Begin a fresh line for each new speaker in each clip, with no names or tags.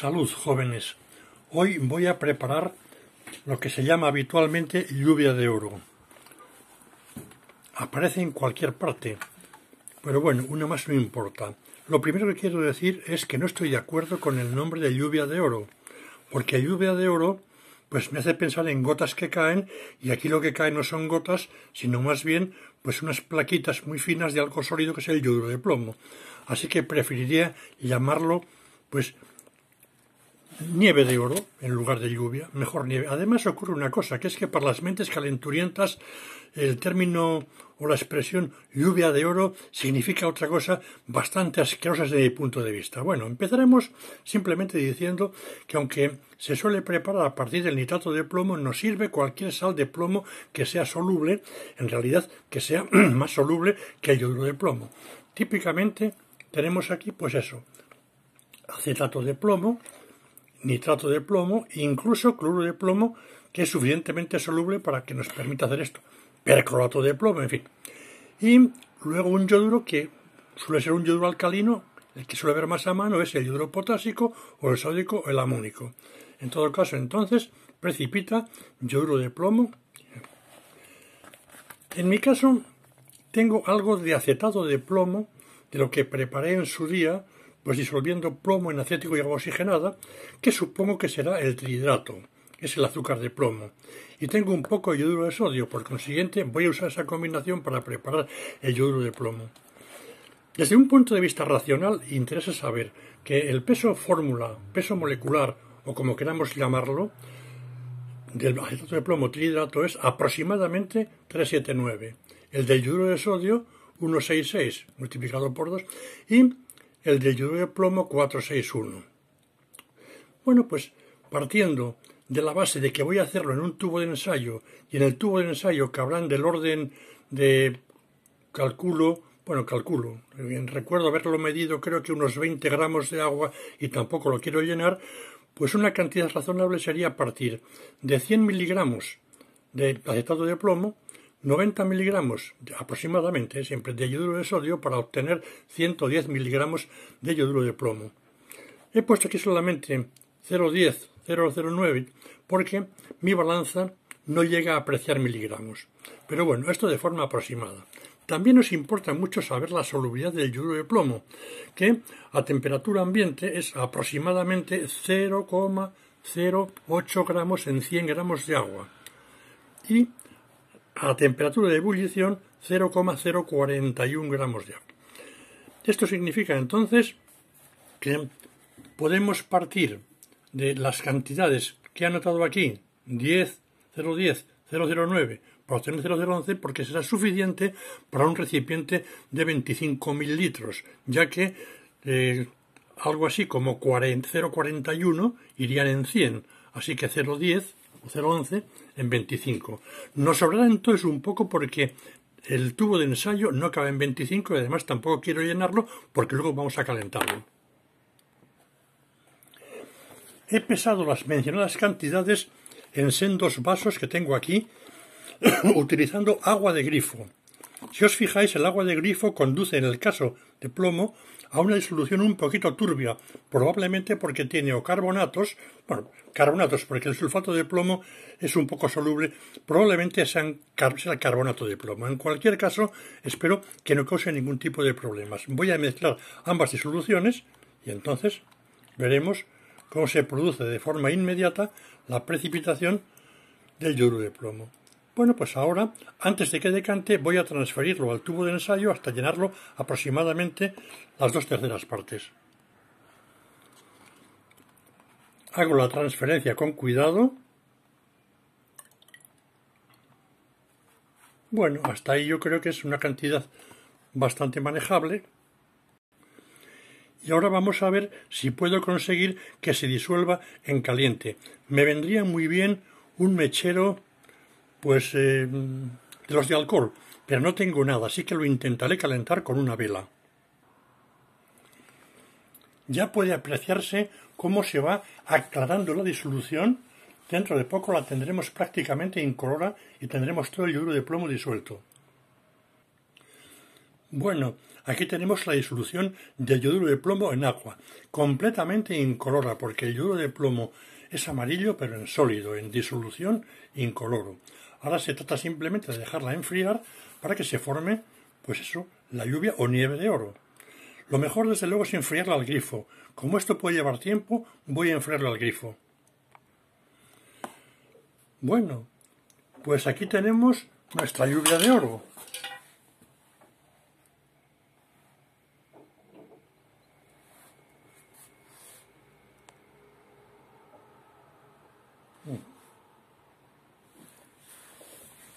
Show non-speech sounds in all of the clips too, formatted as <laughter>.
Salud, jóvenes. Hoy voy a preparar lo que se llama habitualmente lluvia de oro. Aparece en cualquier parte, pero bueno, una más no importa. Lo primero que quiero decir es que no estoy de acuerdo con el nombre de lluvia de oro, porque lluvia de oro pues me hace pensar en gotas que caen y aquí lo que cae no son gotas, sino más bien pues unas plaquitas muy finas de algo sólido que es el yoduro de plomo. Así que preferiría llamarlo pues Nieve de oro en lugar de lluvia, mejor nieve. Además ocurre una cosa, que es que para las mentes calenturientas el término o la expresión lluvia de oro significa otra cosa bastante asquerosa desde mi punto de vista. Bueno, empezaremos simplemente diciendo que aunque se suele preparar a partir del nitrato de plomo, nos sirve cualquier sal de plomo que sea soluble, en realidad que sea <clears throat> más soluble que el yoduro de plomo. Típicamente tenemos aquí pues eso, acetato de plomo, nitrato de plomo incluso cloro de plomo que es suficientemente soluble para que nos permita hacer esto. Perclorato de plomo, en fin. Y luego un yoduro que suele ser un yoduro alcalino, el que suele haber más a mano es el yoduro potásico o el sódico o el amónico. En todo caso, entonces, precipita yoduro de plomo. En mi caso, tengo algo de acetato de plomo de lo que preparé en su día pues disolviendo plomo en acético y agua oxigenada, que supongo que será el trihidrato, que es el azúcar de plomo. Y tengo un poco de yoduro de sodio, por consiguiente voy a usar esa combinación para preparar el yoduro de plomo. Desde un punto de vista racional, interesa saber que el peso fórmula, peso molecular, o como queramos llamarlo, del acetato de plomo trihidrato es aproximadamente 379. El del yoduro de sodio, 166, multiplicado por 2, y el de yodo de plomo 461. Bueno, pues partiendo de la base de que voy a hacerlo en un tubo de ensayo y en el tubo de ensayo que hablan del orden de calculo, bueno, calculo, recuerdo haberlo medido creo que unos 20 gramos de agua y tampoco lo quiero llenar, pues una cantidad razonable sería partir de 100 miligramos de acetato de plomo 90 miligramos aproximadamente siempre de yoduro de sodio para obtener 110 miligramos de yoduro de plomo. He puesto aquí solamente 0,10, 0,09 porque mi balanza no llega a apreciar miligramos. Pero bueno, esto de forma aproximada. También nos importa mucho saber la solubilidad del yoduro de plomo, que a temperatura ambiente es aproximadamente 0,08 gramos en 100 gramos de agua. Y a temperatura de ebullición 0,041 gramos de agua. Esto significa entonces que podemos partir de las cantidades que he anotado aquí, 10, 010, 009, para obtener 0011, porque será suficiente para un recipiente de 25.000 litros, ya que eh, algo así como 041 irían en 100, así que 010 011 en 25. Nos sobrará entonces un poco porque el tubo de ensayo no cabe en 25 y además tampoco quiero llenarlo porque luego vamos a calentarlo. He pesado las mencionadas cantidades en sendos vasos que tengo aquí <coughs> utilizando agua de grifo. Si os fijáis, el agua de grifo conduce, en el caso de plomo, a una disolución un poquito turbia, probablemente porque tiene o carbonatos, bueno, carbonatos, porque el sulfato de plomo es un poco soluble, probablemente sean sea carbonato de plomo. En cualquier caso, espero que no cause ningún tipo de problemas. Voy a mezclar ambas disoluciones y entonces veremos cómo se produce de forma inmediata la precipitación del yodo de plomo. Bueno, pues ahora, antes de que decante, voy a transferirlo al tubo de ensayo hasta llenarlo aproximadamente las dos terceras partes. Hago la transferencia con cuidado. Bueno, hasta ahí yo creo que es una cantidad bastante manejable. Y ahora vamos a ver si puedo conseguir que se disuelva en caliente. Me vendría muy bien un mechero pues de eh, los de alcohol, pero no tengo nada, así que lo intentaré calentar con una vela. Ya puede apreciarse cómo se va aclarando la disolución. Dentro de poco la tendremos prácticamente incolora y tendremos todo el yoduro de plomo disuelto. Bueno, aquí tenemos la disolución del yoduro de plomo en agua, completamente incolora, porque el yoduro de plomo es amarillo pero en sólido, en disolución incoloro. Ahora se trata simplemente de dejarla enfriar para que se forme, pues eso, la lluvia o nieve de oro. Lo mejor desde luego es enfriarla al grifo. Como esto puede llevar tiempo, voy a enfriarla al grifo. Bueno, pues aquí tenemos nuestra lluvia de oro.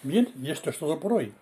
Bien, y esto es todo por hoy.